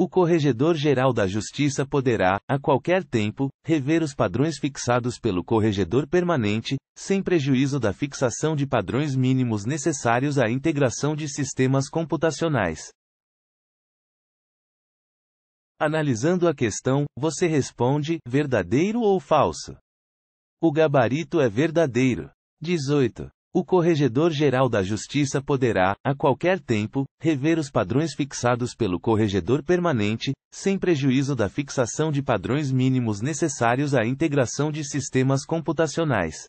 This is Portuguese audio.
O Corregedor-Geral da Justiça poderá, a qualquer tempo, rever os padrões fixados pelo Corregedor Permanente, sem prejuízo da fixação de padrões mínimos necessários à integração de sistemas computacionais. Analisando a questão, você responde: verdadeiro ou falso? O gabarito é verdadeiro. 18. O Corregedor-Geral da Justiça poderá, a qualquer tempo, rever os padrões fixados pelo Corregedor Permanente, sem prejuízo da fixação de padrões mínimos necessários à integração de sistemas computacionais.